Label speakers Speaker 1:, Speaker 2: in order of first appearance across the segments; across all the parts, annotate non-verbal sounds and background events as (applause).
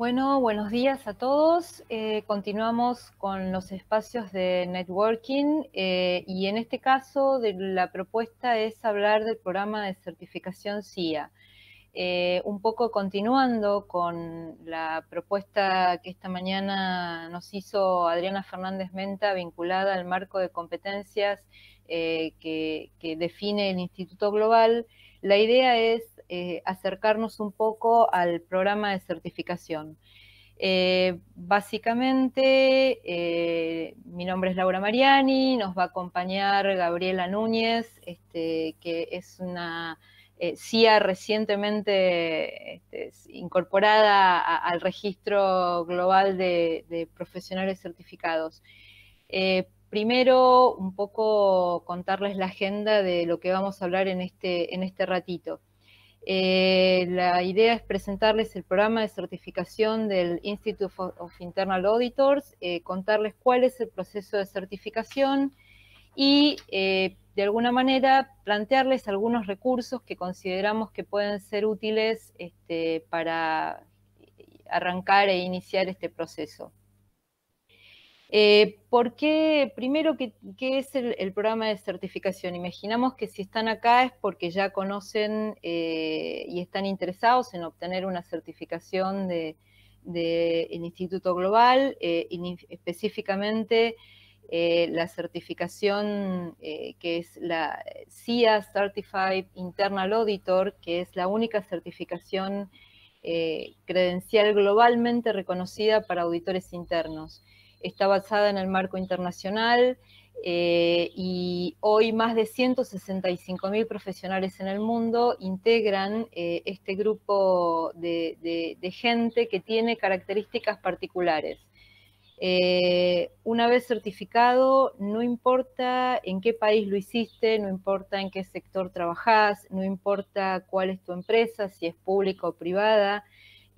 Speaker 1: Bueno, buenos días a todos. Eh, continuamos con los espacios de networking eh, y en este caso la propuesta es hablar del programa de certificación CIA. Eh, un poco continuando con la propuesta que esta mañana nos hizo Adriana Fernández Menta vinculada al marco de competencias que define el Instituto Global, la idea es eh, acercarnos un poco al programa de certificación. Eh, básicamente, eh, mi nombre es Laura Mariani, nos va a acompañar Gabriela Núñez, este, que es una CIA recientemente este, incorporada al registro global de, profesionales certificados. primero, un poco contarles la agenda de lo que vamos a hablar en este, en este ratito. Eh, la idea es presentarles el programa de certificación del Institute of Internal Auditors, eh, contarles cuál es el proceso de certificación y eh, de alguna manera plantearles algunos recursos que consideramos que pueden ser útiles este, para arrancar e iniciar este proceso. Eh, ¿Por qué? Primero, ¿qué, es el, programa de certificación? Imaginamos que si están acá es porque ya conocen eh, y están interesados en obtener una certificación del de, Instituto Global, eh, específicamente la certificación que es la CIA Certified Internal Auditor, que es la única certificación credencial globalmente reconocida para auditores internos está basada en el marco internacional eh, y hoy más de 165 mil profesionales en el mundo integran eh, este grupo de, gente que tiene características particulares. Eh, una vez certificado, no importa en qué país lo hiciste, no importa en qué sector trabajás, no importa cuál es tu empresa, si es pública o privada,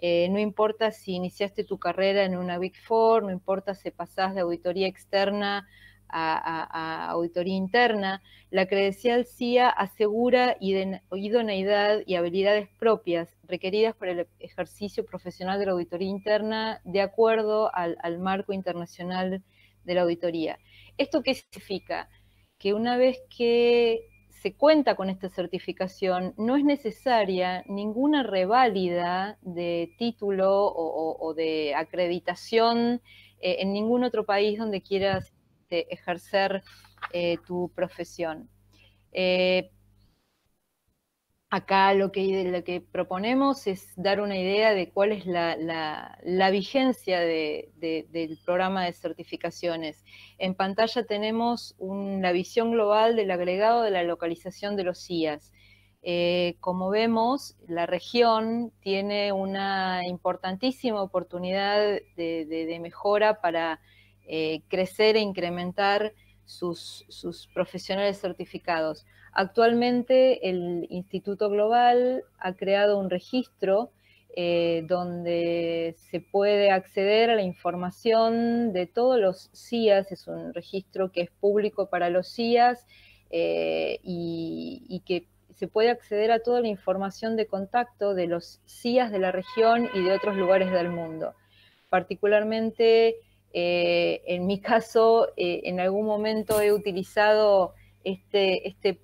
Speaker 1: eh, no importa si iniciaste tu carrera en una Big Four, no importa si pasás de auditoría externa a, auditoría interna, la credencial CIA asegura idoneidad y habilidades propias requeridas para el ejercicio profesional de la auditoría interna de acuerdo al, al marco internacional de la auditoría. ¿Esto qué significa? Que una vez que se cuenta con esta certificación, no es necesaria ninguna reválida de título o, de acreditación eh, en ningún otro país donde quieras este, ejercer eh, tu profesión. Eh, Acá lo que, lo que proponemos es dar una idea de cuál es la, vigencia del programa de certificaciones. En pantalla tenemos la visión global del agregado de la localización de los IAS. Eh, como vemos, la región tiene una importantísima oportunidad de, mejora para eh, crecer e incrementar sus profesionales certificados Actualmente el Instituto Global ha creado un registro eh, donde se puede acceder a la información de todos los CIAS, es un registro que es público para los CIAS eh, y, que se puede acceder a toda la información de contacto de los CIAS de la región y de otros lugares del mundo. Particularmente, eh, en mi (laughs) caso, en algún momento he utilizado este, este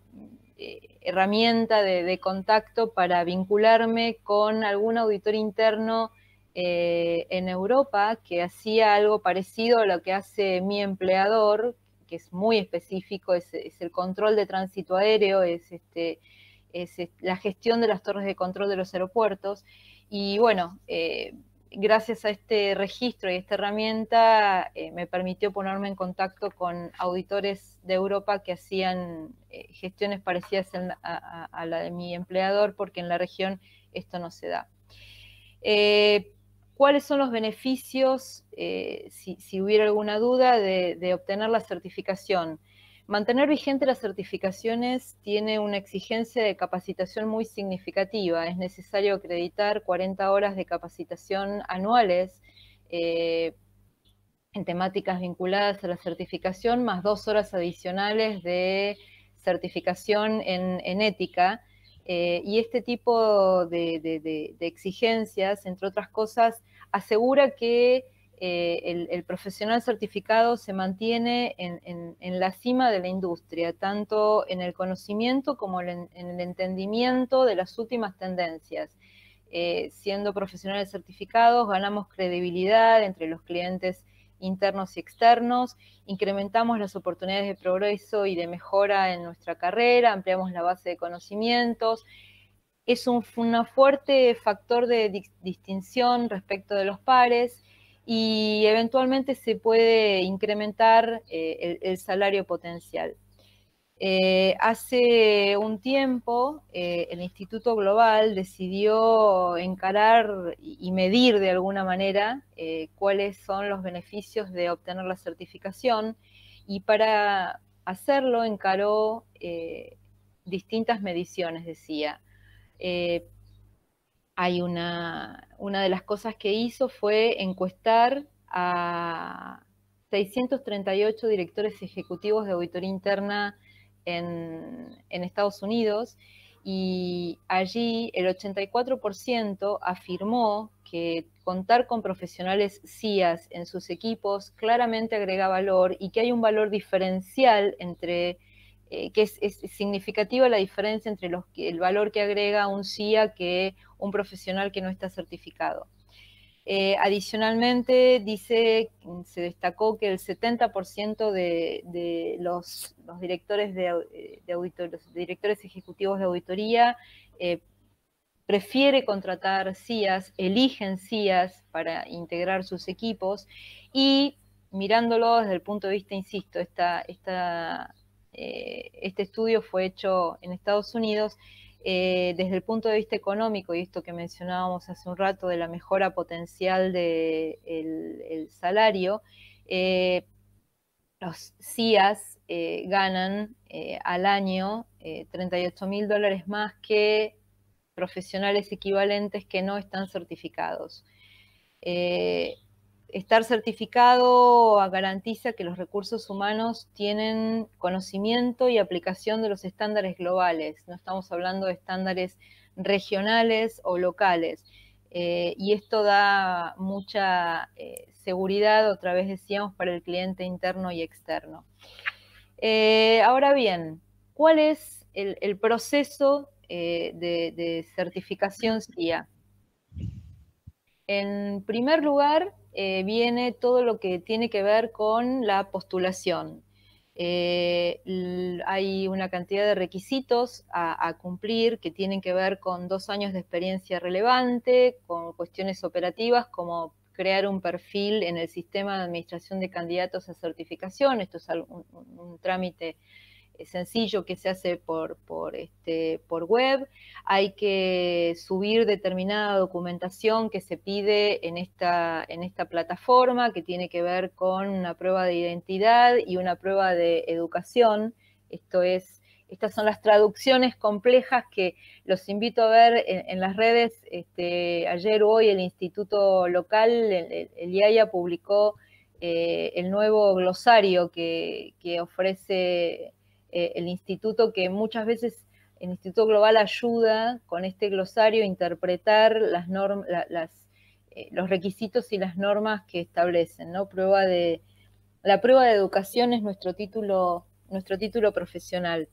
Speaker 1: eh, herramienta de, contacto para vincularme con algún auditor interno eh, en Europa que hacía algo parecido a lo que hace mi empleador, que es muy específico, es, el control de tránsito aéreo, es, este, es la gestión de las torres de control de los aeropuertos. Y bueno, eh, gracias a este registro y esta herramienta eh, me permitió ponerme en contacto con auditores de Europa que hacían eh, gestiones parecidas a, la de mi empleador porque en la región esto no se da. Eh, ¿Cuáles son los beneficios, si, hubiera alguna duda, de obtener la certificación? Mantener vigente las certificaciones tiene una exigencia de capacitación muy significativa. Es necesario acreditar 40 horas de capacitación anuales eh, en temáticas vinculadas a la certificación, más dos horas adicionales de certificación en, ética. Eh, y este tipo de exigencias, entre otras cosas, asegura que eh, el, profesional certificado se mantiene en, la cima de la industria, tanto en el conocimiento como en, el entendimiento de las últimas tendencias. Eh, siendo profesionales certificados, ganamos credibilidad entre los clientes internos y externos, incrementamos las oportunidades de progreso y de mejora en nuestra carrera, ampliamos la base de conocimientos, es un fuerte factor de distinción respecto de los pares y eventualmente se puede incrementar eh, el, salario potencial. Eh, hace un tiempo eh, el Instituto Global decidió encarar y medir de alguna manera cuáles son los beneficios de obtener la certificación y para hacerlo encaró distintas mediciones, decía hay una, una de las cosas que hizo fue encuestar a 638 directores ejecutivos de auditoría interna en, en Estados Unidos y allí el 84% afirmó que contar con profesionales CIAS en sus equipos claramente agrega valor y que hay un valor diferencial entre eh, que es, significativa la diferencia entre el valor que agrega un CIA que un profesional que no está certificado. Eh, adicionalmente, dice, se destacó que el 70% de, los, directores de, eh, los directores ejecutivos de auditoría prefiere contratar CIAs, eligen CIAs para integrar sus equipos y mirándolo desde el punto de vista, insisto, está... esta eh, este estudio fue hecho en Estados Unidos eh, desde el punto de vista económico, y esto que mencionábamos hace un rato de la mejora potencial del salario, eh, los CIAs ganan al año 38 mil dólares más que profesionales equivalentes que no están certificados estar certificado garantiza que los recursos humanos tienen conocimiento y aplicación de los estándares globales. No estamos hablando de estándares regionales o locales. Eh, y esto da mucha eh, seguridad, otra vez decíamos, para el cliente interno y externo. Eh, ahora bien, ¿cuál es el, proceso de, de certificación CIA? En primer lugar, eh, viene todo lo que tiene que ver con la postulación. Eh, hay una cantidad de requisitos a, cumplir que tienen que ver con dos años de experiencia relevante, con cuestiones operativas como crear un perfil en el sistema de administración de candidatos a certificación, esto es un trámite eh, sencillo que se hace por, este, por web, hay que subir determinada documentación que se pide en esta, en esta plataforma que tiene que ver con una prueba de identidad y una prueba de educación. Esto es, estas son las traducciones complejas que los invito a ver en, las redes. Este, ayer o hoy el instituto local, el, IAIA, publicó eh, el nuevo glosario que, que ofrece eh, el instituto que muchas veces el Instituto Global ayuda con este glosario a interpretar las eh, los requisitos y las normas que establecen, ¿no? Prueba de, la prueba de educación es nuestro título, nuestro título profesional.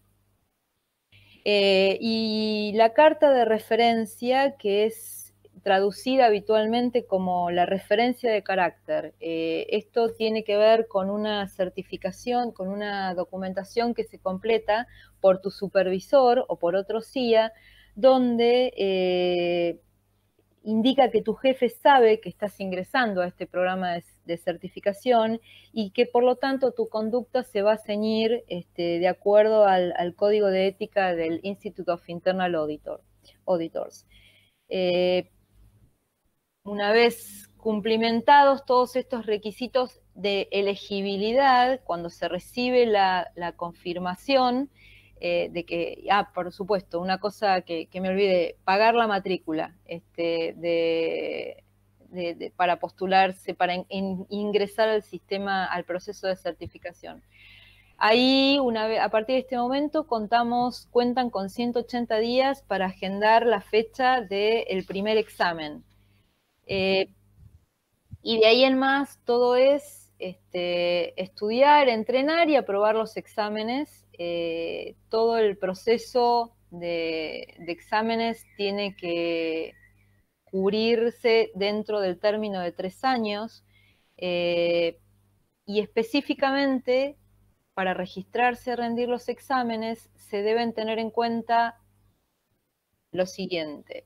Speaker 1: Eh, y la carta de referencia, que es traducida habitualmente como la referencia de carácter. Eh, esto tiene que ver con una certificación, con una documentación que se completa por tu supervisor o por otro CIA, donde eh, indica que tu jefe sabe que estás ingresando a este programa de, certificación y que por lo tanto tu conducta se va a ceñir este, de acuerdo al, código de ética del Institute of Internal Auditors. Eh, una vez cumplimentados todos estos requisitos de elegibilidad, cuando se recibe la, confirmación eh, de que, ah, por supuesto, una cosa que, me olvide, pagar la matrícula este, para postularse, para ingresar al sistema, al proceso de certificación. Ahí, una a partir de este momento, contamos, cuentan con 180 días para agendar la fecha del primer examen. Eh, y de ahí en más, todo es este, estudiar, entrenar y aprobar los exámenes. Eh, todo el proceso de, exámenes tiene que cubrirse dentro del término de tres años eh, y específicamente para registrarse a rendir los exámenes se deben tener en cuenta lo siguiente.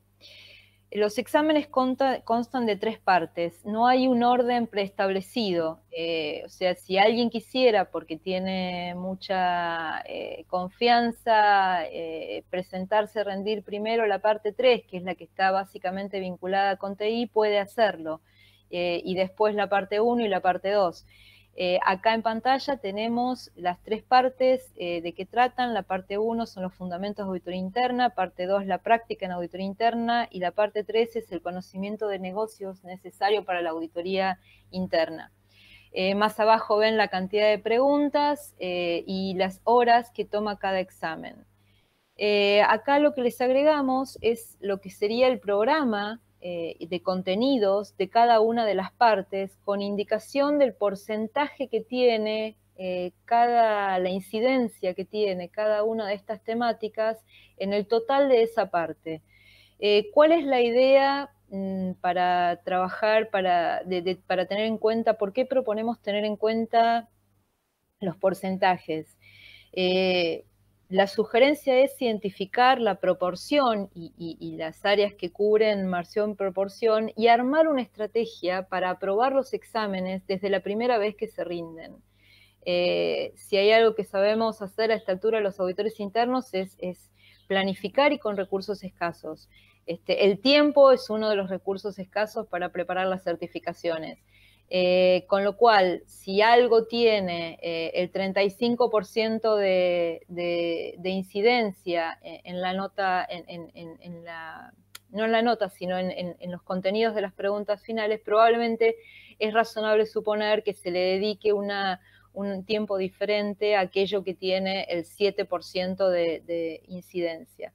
Speaker 1: Los exámenes constan de tres partes, no hay un orden preestablecido, eh, o sea, si alguien quisiera, porque tiene mucha eh, confianza, eh, presentarse, rendir primero la parte 3, que es la que está básicamente vinculada con TI, puede hacerlo, y después la parte 1 y la parte 2. Eh, acá en pantalla tenemos las tres partes eh, de qué tratan. La parte 1 son los fundamentos de auditoría interna, parte 2 la práctica en auditoría interna y la parte 3 es el conocimiento de negocios necesario para la auditoría interna. Eh, más abajo ven la cantidad de preguntas y las horas que toma cada examen. acá lo que les agregamos es lo que sería el programa eh, de contenidos de cada una de las partes con indicación del porcentaje que tiene eh, cada, la incidencia que tiene cada una de estas temáticas en el total de esa parte. Eh, ¿Cuál es la idea mm, para trabajar, para, para tener en cuenta, por qué proponemos tener en cuenta los porcentajes? la sugerencia es identificar la proporción y, las áreas que cubren marción proporción y armar una estrategia para aprobar los exámenes desde la primera vez que se rinden. Eh, si hay algo que sabemos hacer a esta altura los auditores internos es, planificar y con recursos escasos. Este, el tiempo es uno de los recursos escasos para preparar las certificaciones. Eh, con lo cual, si algo tiene eh, el 35% de, incidencia eh, en la nota, no en la nota, sino en, los contenidos de las preguntas finales, probablemente es razonable suponer que se le dedique un tiempo diferente a aquello que tiene el 7% de incidencia.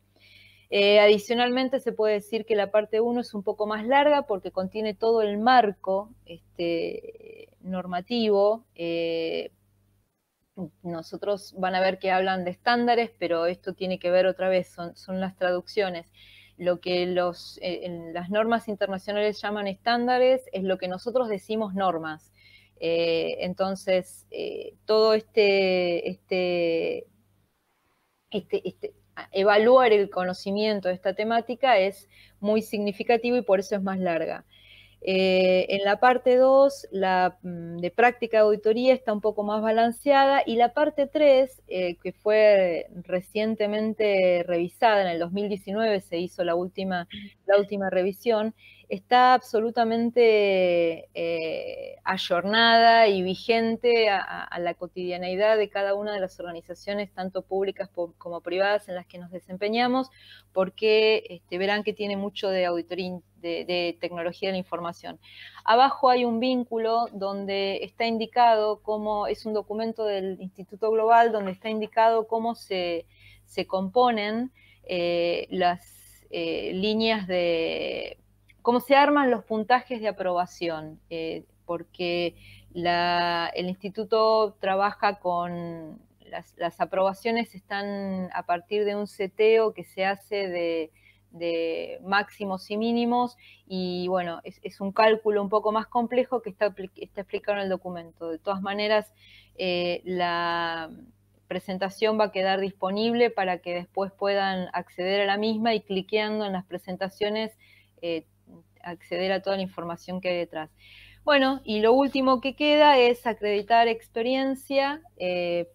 Speaker 1: Eh, adicionalmente se puede decir que la parte 1 es un poco más larga porque contiene todo el marco este, normativo. Eh, nosotros van a ver que hablan de estándares, pero esto tiene que ver otra vez, son, las traducciones. Lo que los, eh, las normas internacionales llaman estándares es lo que nosotros decimos normas. entonces, todo este, este, este, este evaluar el conocimiento de esta temática es muy significativo y por eso es más larga. Eh, en la parte 2, la mm, de práctica de auditoría está un poco más balanceada y la parte 3, eh, que fue recientemente revisada, en el 2019 se hizo la última, la última revisión, está absolutamente eh, ayornada y vigente a, la cotidianeidad de cada una de las organizaciones, tanto públicas como privadas, en las que nos desempeñamos, porque este, verán que tiene mucho de auditoría de, tecnología de la información. Abajo hay un vínculo donde está indicado cómo, es un documento del Instituto Global, donde está indicado cómo se, componen eh, las eh, líneas de cómo se arman los puntajes de aprobación, eh, porque el instituto trabaja con las, aprobaciones están a partir de un seteo que se hace de, máximos y mínimos y bueno, es, un cálculo un poco más complejo que está, explicado en el documento. De todas maneras, eh, la presentación va a quedar disponible para que después puedan acceder a la misma y cliqueando en las presentaciones eh, acceder a toda la información que hay detrás. Bueno, y lo último que queda es acreditar experiencia, eh,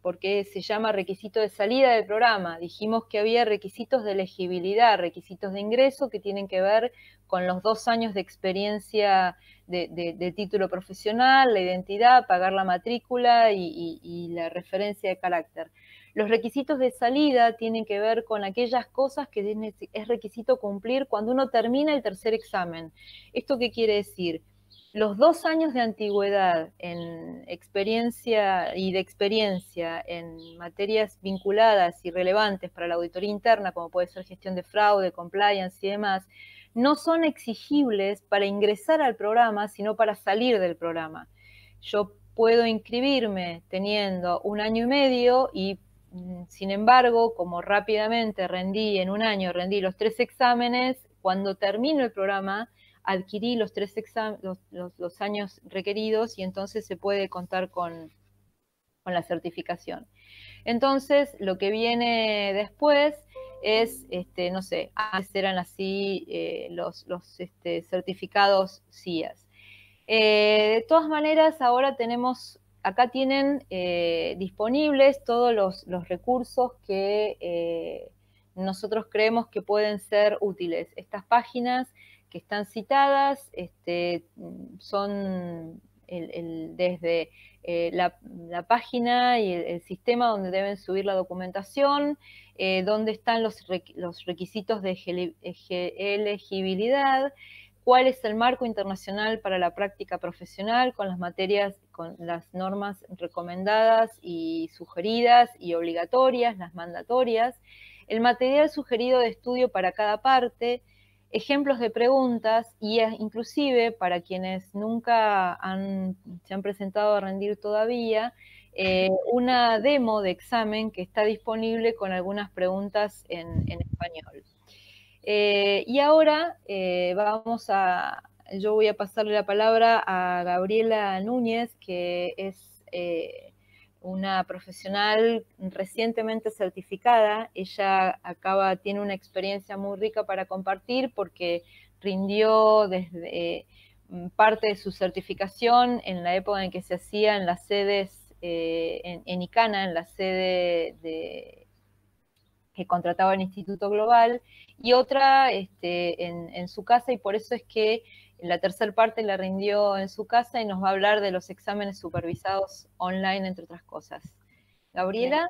Speaker 1: porque se llama requisito de salida del programa. Dijimos que había requisitos de elegibilidad, requisitos de ingreso que tienen que ver con los dos años de experiencia de, título profesional, la identidad, pagar la matrícula y la referencia de carácter. Los requisitos de salida tienen que ver con aquellas cosas que es requisito cumplir cuando uno termina el tercer examen. ¿Esto qué quiere decir? Los dos años de antigüedad en experiencia y de experiencia en materias vinculadas y relevantes para la auditoría interna, como puede ser gestión de fraude, compliance y demás, no son exigibles para ingresar al programa, sino para salir del programa. Yo puedo inscribirme teniendo un año y medio y Mm, sin embargo, como rápidamente rendí en un año, rendí los tres exámenes, cuando termino el programa adquirí los tres exámenes, los, años requeridos y entonces se puede contar con, la certificación. Entonces, lo que viene después es, este, no sé, antes eran así eh, los, este, certificados CIAS. Eh, de todas maneras, ahora tenemos acá tienen eh, disponibles todos los, recursos que eh, nosotros creemos que pueden ser útiles. Estas páginas que están citadas este, son desde eh, la, página y el, sistema donde deben subir la documentación, donde dónde están los requisitos de elegibilidad, cuál es el marco internacional para la práctica profesional con las materias, con las normas recomendadas y sugeridas y obligatorias, las mandatorias, el material sugerido de estudio para cada parte, ejemplos de preguntas y inclusive para quienes nunca se han presentado a rendir todavía, eh, una demo de examen que está disponible con algunas preguntas en español. Eh, y ahora eh, vamos a, yo voy a pasarle la palabra a Gabriela Núñez, que es eh, una profesional recientemente certificada. Ella acaba, tiene una experiencia muy rica para compartir porque rindió desde parte de su certificación en la época en que se hacía en las sedes en, Icana, en la sede de que contrataba el Instituto Global y otra este, en, su casa y por eso es que la tercera parte la rindió en su casa y nos va a hablar de los exámenes supervisados online,
Speaker 2: entre otras cosas. Gabriela.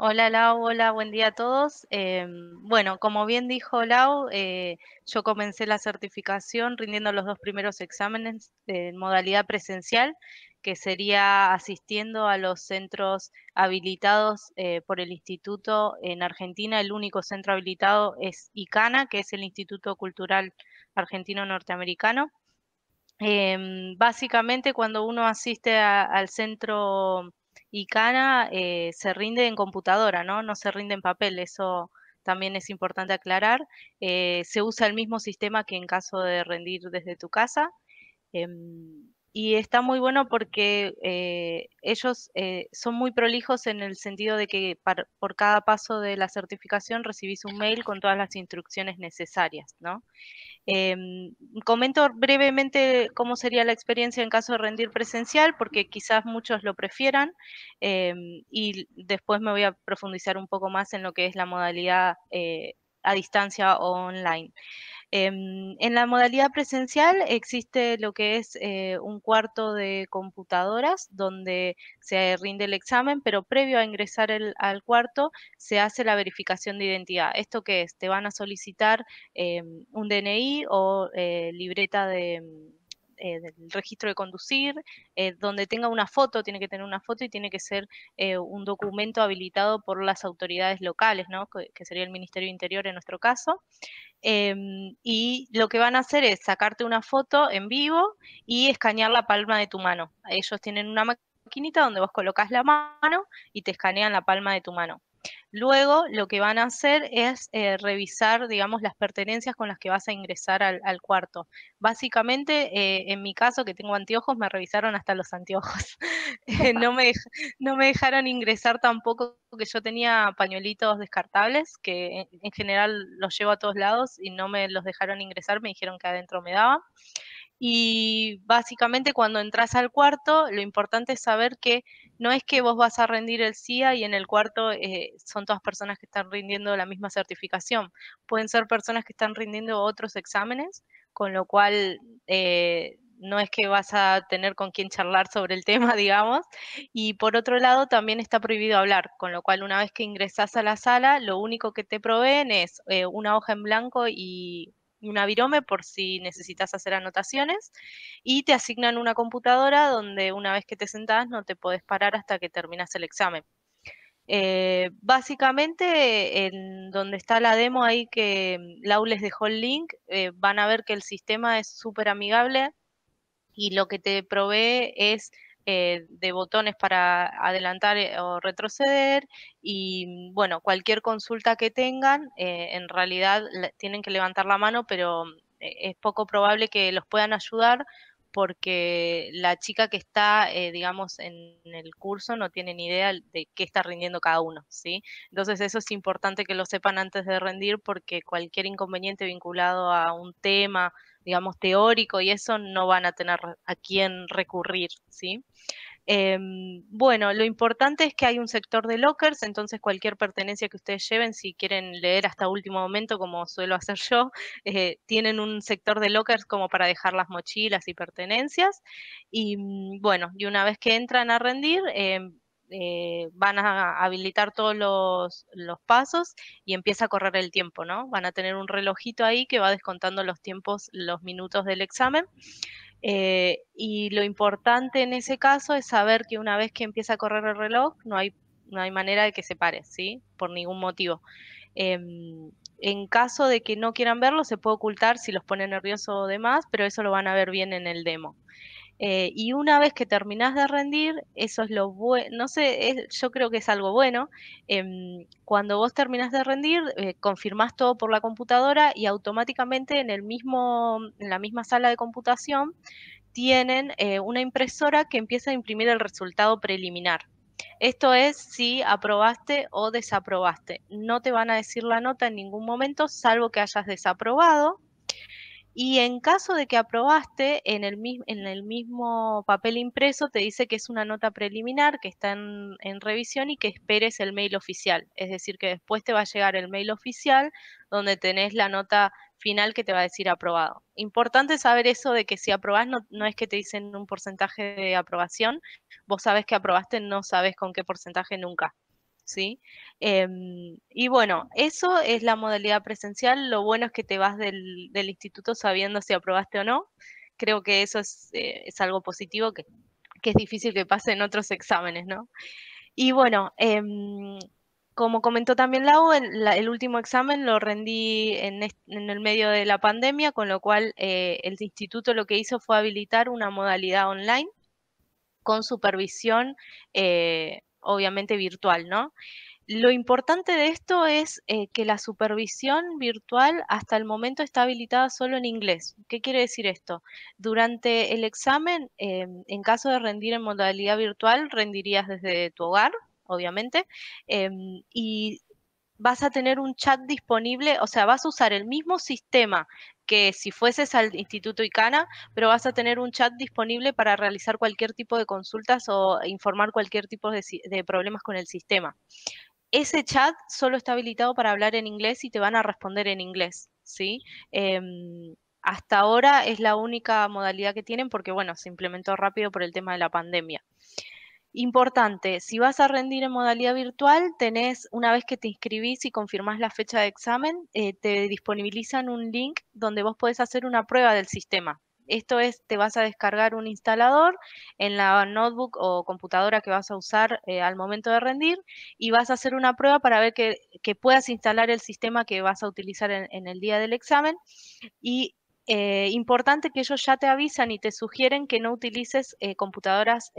Speaker 2: Hola Lau, hola, buen día a todos. Em, bueno, como bien dijo Lau, eh, yo comencé la certificación rindiendo los dos primeros exámenes eh, en modalidad presencial que sería asistiendo a los centros habilitados eh, por el instituto en Argentina. El único centro habilitado es ICANA, que es el Instituto Cultural Argentino Norteamericano. Em, básicamente, cuando uno asiste al centro ICANA, eh, se rinde en computadora, ¿no? No se rinde en papel, eso también es importante aclarar. Eh, se usa el mismo sistema que en caso de rendir desde tu casa. Em, y está muy bueno porque eh, ellos eh, son muy prolijos en el sentido de que por cada paso de la certificación recibís un mail con todas las instrucciones necesarias, ¿no? Em, comento brevemente cómo sería la experiencia en caso de rendir presencial, porque quizás muchos lo prefieran, em, y después me voy a profundizar un poco más en lo que es la modalidad eh, a distancia o online. Em, en la modalidad presencial existe lo que es eh, un cuarto de computadoras donde se rinde el examen, pero previo a ingresar al cuarto se hace la verificación de identidad. ¿Esto qué es? Te van a solicitar em, un DNI o eh, libreta de eh, registro de conducir, eh, donde tenga una foto, tiene que tener una foto y tiene que ser eh, un documento habilitado por las autoridades locales, ¿no? que, sería el Ministerio Interior en nuestro caso. Em, y lo que van a hacer es sacarte una foto en vivo y escanear la palma de tu mano. Ellos tienen una maquinita donde vos colocas la mano y te escanean la palma de tu mano. Luego lo que van a hacer es eh, revisar, digamos, las pertenencias con las que vas a ingresar al, cuarto. Básicamente, eh, en mi caso, que tengo anteojos, me revisaron hasta los anteojos. (laughs) Eh, no, me, no me dejaron ingresar tampoco que yo tenía pañuelitos descartables, que en, general los llevo a todos lados y no me los dejaron ingresar, me dijeron que adentro me daba y básicamente cuando entras al cuarto, lo importante es saber que no es que vos vas a rendir el CIA y en el cuarto eh, son todas personas que están rindiendo la misma certificación. Pueden ser personas que están rindiendo otros exámenes, con lo cual eh, no es que vas a tener con quién charlar sobre el (laughs) tema, digamos. Y por otro lado, también está prohibido hablar, con lo cual una vez que ingresas a la sala, lo único que te proveen es eh, una hoja en blanco y una virome por si necesitas hacer anotaciones y te asignan una computadora donde una vez que te sentás no te podés parar hasta que terminas el examen. Eh, básicamente, en donde está la demo ahí que mm, Lau les dejó el link, eh, van a ver que el sistema es súper amigable y lo que te provee es eh, de botones para adelantar eh, o retroceder y bueno, cualquier consulta que tengan, eh, en realidad tienen que levantar la mano, pero es poco probable que los puedan ayudar porque la chica que está, digamos, en el curso no tiene ni idea de qué está rindiendo cada uno, ¿sí? Entonces eso es importante que lo sepan antes de rendir porque cualquier inconveniente vinculado a un tema, digamos, teórico y eso, no van a tener a quién recurrir, ¿sí? Em, bueno, lo importante es que hay un sector de lockers, entonces cualquier pertenencia que ustedes lleven, si quieren leer hasta último momento, como suelo hacer yo, (laughs) eh, tienen un sector de lockers como para dejar las mochilas y pertenencias. Y mm, bueno, y una vez que entran a rendir, em, eh, van a habilitar todos los, pasos y empieza a correr el tiempo, ¿no? Van a tener un relojito ahí que va descontando los tiempos, los minutos del examen. Eh, y lo importante en ese caso es saber que una vez que empieza a correr el reloj, no hay, no hay manera de que se pare, ¿sí? Por ningún motivo. Em, en caso de que no quieran verlo, se puede ocultar si los pone nervioso o demás, pero eso lo van a ver bien en el demo. Eh, y una vez que terminás de rendir, eso es lo bueno, no sé, yo creo que es algo bueno. Em, cuando vos terminás de rendir, eh, confirmás todo por la computadora y automáticamente en, el mismo, en la misma sala de computación tienen eh, una impresora que empieza a imprimir el resultado preliminar. Esto es si aprobaste o desaprobaste. No te van a decir la nota en ningún momento, salvo que hayas desaprobado. Y en caso de que aprobaste, en el, en el mismo papel impreso te dice que es una nota preliminar, que está en, revisión y que esperes el mail oficial. Es decir, que después te va a llegar el mail oficial donde tenés la nota final que te va a decir aprobado. Importante saber eso de que si aprobás no, no, es que te dicen un porcentaje de aprobación, vos sabes que aprobaste, no sabes con qué porcentaje nunca. ¿sí? Em, y bueno, eso es la modalidad presencial. Lo bueno es que te vas del, instituto sabiendo si aprobaste o no. Creo que eso es, eh, algo positivo que, es difícil que pase en otros exámenes, ¿no? Y bueno, em, como comentó también Lau, el, el último examen lo rendí en, el medio de la pandemia, con lo cual eh, el instituto lo que hizo fue habilitar una modalidad online con supervisión eh, obviamente virtual, ¿no? Lo importante de esto es eh, que la supervisión virtual hasta el momento está habilitada solo en inglés. ¿Qué quiere decir esto? Durante el examen, eh, en caso de rendir en modalidad virtual, rendirías desde tu hogar, obviamente, eh, y vas a tener un chat disponible, o sea, vas a usar el mismo sistema que si fueses al Instituto ICANA, pero vas a tener un chat disponible para realizar cualquier tipo de consultas o informar cualquier tipo de, problemas con el sistema. Ese chat solo está habilitado para hablar en inglés y te van a responder en inglés, ¿sí? Em, hasta ahora es la única modalidad que tienen porque, bueno, se implementó rápido por el tema de la pandemia. Importante, si vas a rendir en modalidad virtual, tenés, una vez que te inscribís y confirmás la fecha de examen, eh, te disponibilizan un link donde vos podés hacer una prueba del sistema. Esto es, te vas a descargar un instalador en la notebook o computadora que vas a usar eh, al momento de rendir y vas a hacer una prueba para ver que, puedas instalar el sistema que vas a utilizar en, el día del examen. Y eh, importante que ellos ya te avisan y te sugieren que no utilices computadoras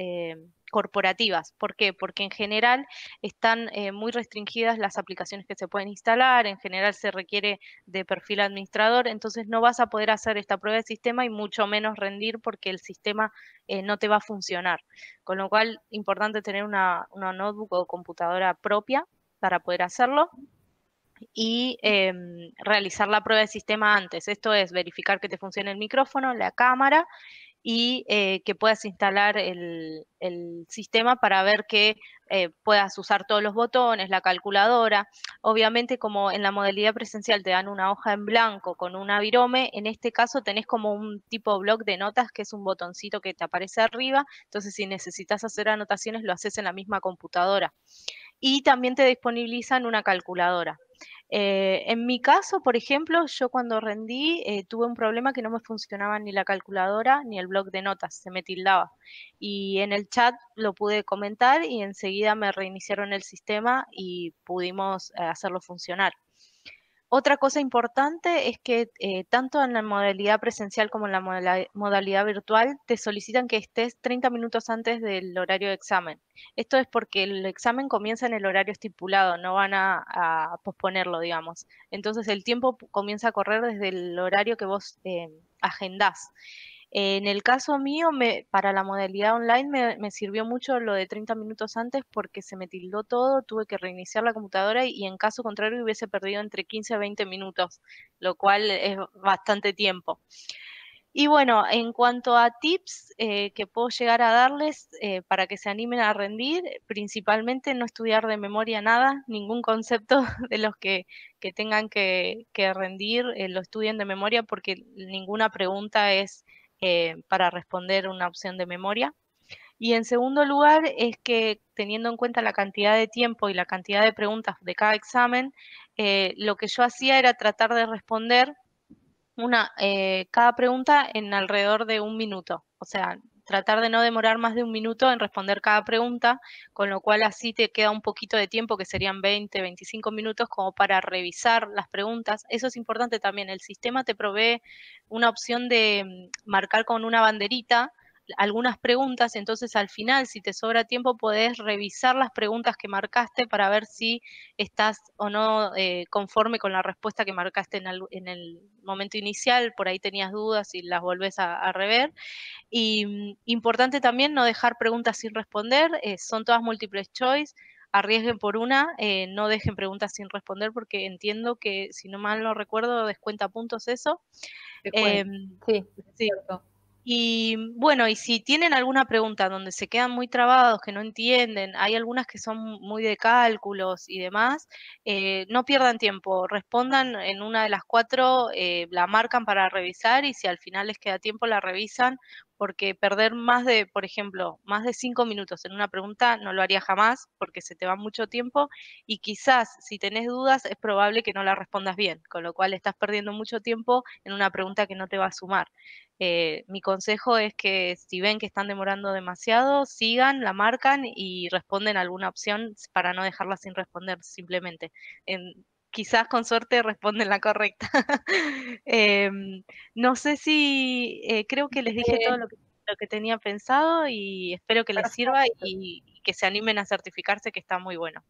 Speaker 2: corporativas. ¿Por qué? Porque en general están eh, muy restringidas las aplicaciones que se pueden instalar, en general se requiere de perfil administrador, entonces no vas a poder hacer esta prueba de sistema y mucho menos rendir porque el sistema eh, no te va a funcionar. Con lo cual, importante tener una, notebook o computadora propia para poder hacerlo y em, realizar la prueba de sistema antes. Esto es verificar que te funcione el micrófono, la cámara y eh, que puedas instalar el, sistema para ver que eh, puedas usar todos los botones, la calculadora. Obviamente, como en la modalidad presencial te dan una hoja en blanco con un avirome, en este caso tenés como un tipo de bloc de notas que es un botoncito que te aparece arriba, entonces si necesitas hacer anotaciones lo haces en la misma computadora y también te disponibilizan una calculadora. Eh, en mi caso, por ejemplo, yo cuando rendí eh, tuve un problema que no me funcionaba ni la calculadora ni el blog de notas, se me tildaba. Y en el chat lo pude comentar y enseguida me reiniciaron el sistema y pudimos eh, hacerlo funcionar. Otra cosa importante es que eh, tanto en la modalidad presencial como en la modalidad virtual te solicitan que estés 30 minutos antes del horario de examen. Esto es porque el examen comienza en el horario estipulado, no van a, posponerlo, digamos. Entonces el tiempo comienza a correr desde el horario que vos eh, agendás en el caso mío, para la modalidad online me, sirvió mucho lo de 30 minutos antes porque se me tildó todo, tuve que reiniciar la computadora y, en caso contrario hubiese perdido entre 15 a 20 minutos, lo cual es bastante tiempo. Y bueno, en cuanto a tips eh, que puedo llegar a darles eh, para que se animen a rendir, principalmente no estudiar de memoria nada, ningún concepto (laughs) de los que, tengan que, rendir eh, lo estudien de memoria porque ninguna pregunta es eh, para responder una opción de memoria. Y en segundo lugar es que teniendo en cuenta la cantidad de tiempo y la cantidad de preguntas de cada examen, eh, lo que yo hacía era tratar de responder una, eh, cada pregunta en alrededor de un minuto. O sea, tratar de no demorar más de un minuto en responder cada pregunta, con lo cual así te queda un poquito de tiempo, que serían 20, 25 minutos, como para revisar las preguntas. Eso es importante también. El sistema te provee una opción de mm, marcar con una banderita algunas preguntas, entonces al final, si te sobra tiempo, podés revisar las preguntas que marcaste para ver si estás o no eh, conforme con la respuesta que marcaste en el, momento inicial, por ahí tenías dudas y las volvés a, rever. Y mm, importante también no dejar preguntas sin responder, eh, son todas múltiples choice, arriesguen por una, eh, no dejen preguntas sin responder porque entiendo que, si no mal no recuerdo, descuenta puntos eso. Em, sí, sí. Cierto. Y bueno, y si tienen alguna pregunta donde se quedan muy trabados, que no entienden, hay algunas que son muy de cálculos y demás, eh, no pierdan tiempo, respondan en una de las cuatro, eh, la marcan para revisar y si al final les queda tiempo la revisan porque perder más de, por ejemplo, más de cinco minutos en una pregunta no lo haría jamás porque se te va mucho tiempo y quizás si tenés dudas es probable que no la respondas bien, con lo cual estás perdiendo mucho tiempo en una pregunta que no te va a sumar. Eh, mi consejo es que si ven que están demorando demasiado, sigan, la marcan y responden alguna opción para no dejarla sin responder simplemente quizás con suerte responden la correcta. (laughs) Em, no sé si, eh, creo que les dije todo lo que, tenía pensado y espero que les sirva y, que se animen a certificarse, que está muy bueno.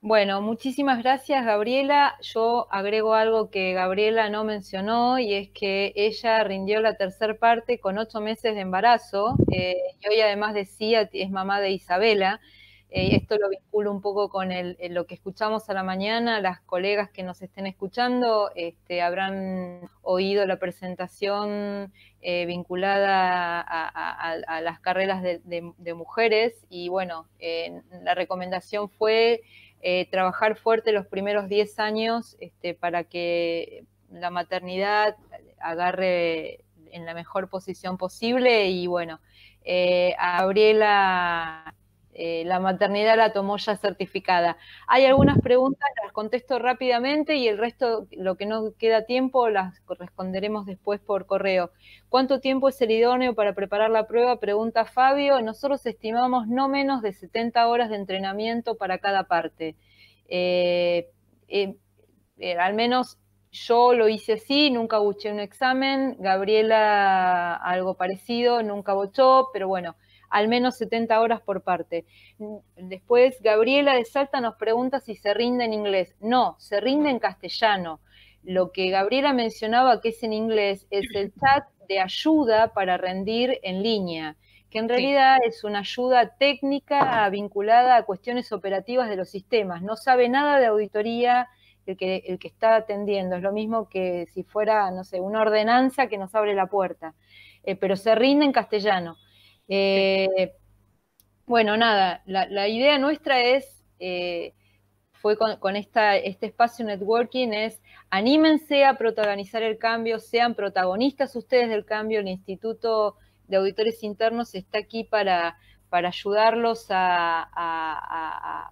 Speaker 1: Bueno, muchísimas gracias Gabriela. Yo agrego algo que Gabriela no mencionó y es que ella rindió la tercer parte con ocho meses de embarazo eh, y hoy además decía es mamá de Isabela. Eh, esto lo vinculo un poco con eh, lo que escuchamos a la mañana. Las colegas que nos estén escuchando este, habrán oído la presentación eh, vinculada a, las carreras de, mujeres y bueno, la recomendación fue trabajar fuerte los primeros 10 años este, para que la maternidad agarre en la mejor posición posible y bueno, a Gabriela eh, la maternidad la tomó ya certificada. Hay algunas preguntas, las contesto rápidamente y el resto, lo que no queda tiempo, las responderemos después por correo. ¿Cuánto tiempo es el idóneo para preparar la prueba? Pregunta Fabio. Nosotros estimamos no menos de 70 horas de entrenamiento para cada parte. Eh, eh, al menos yo lo hice así, nunca buché un examen. Gabriela algo parecido, nunca bochó, pero bueno al menos 70 horas por parte. Después, Gabriela de Salta nos pregunta si se rinde en inglés. No, se rinde en castellano. Lo que Gabriela mencionaba que es en inglés es el chat de ayuda para rendir en línea que en realidad es una ayuda técnica vinculada a cuestiones operativas de los sistemas. No sabe nada de auditoría el que, el que está atendiendo. Es lo mismo que si fuera, no sé, una ordenanza que nos abre la puerta. Eh, pero se rinde en castellano. Eh, bueno, nada, la, idea nuestra es, eh, fue con, esta, este espacio networking, es anímense a protagonizar el cambio, sean protagonistas ustedes del cambio, el Instituto de Auditores Internos está aquí para, para ayudarlos a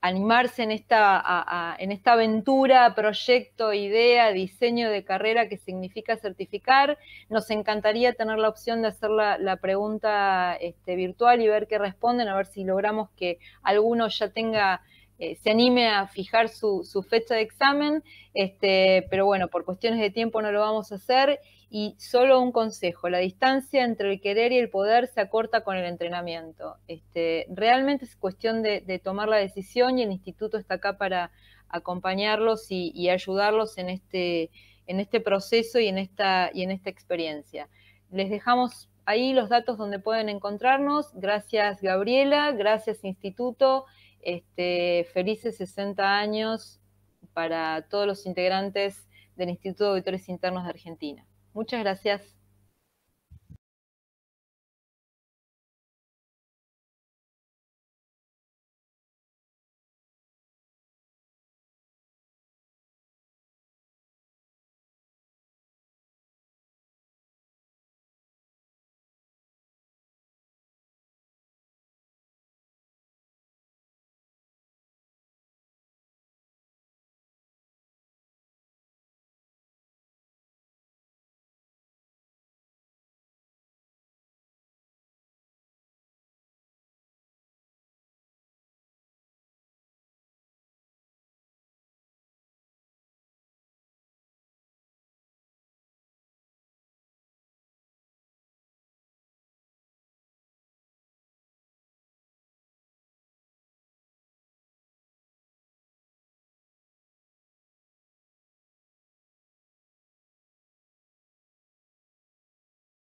Speaker 1: animarse en esta, en esta aventura, proyecto, idea, diseño de carrera que significa certificar. Nos encantaría tener la opción de hacer la, pregunta este, virtual y ver qué responden, a ver si logramos que alguno ya tenga... Eh, se anime a fijar su, fecha de examen, este, pero bueno, por cuestiones de tiempo no lo vamos a hacer y solo un consejo, la distancia entre el querer y el poder se acorta con el entrenamiento. Este, realmente es cuestión de, tomar la decisión y el instituto está acá para acompañarlos y, ayudarlos en este, este proceso y en, esta, experiencia. Les dejamos ahí los datos donde pueden encontrarnos. Gracias Gabriela, gracias Instituto. Este, felices 60 años para todos los integrantes del Instituto de Auditores Internos de Argentina. Muchas gracias.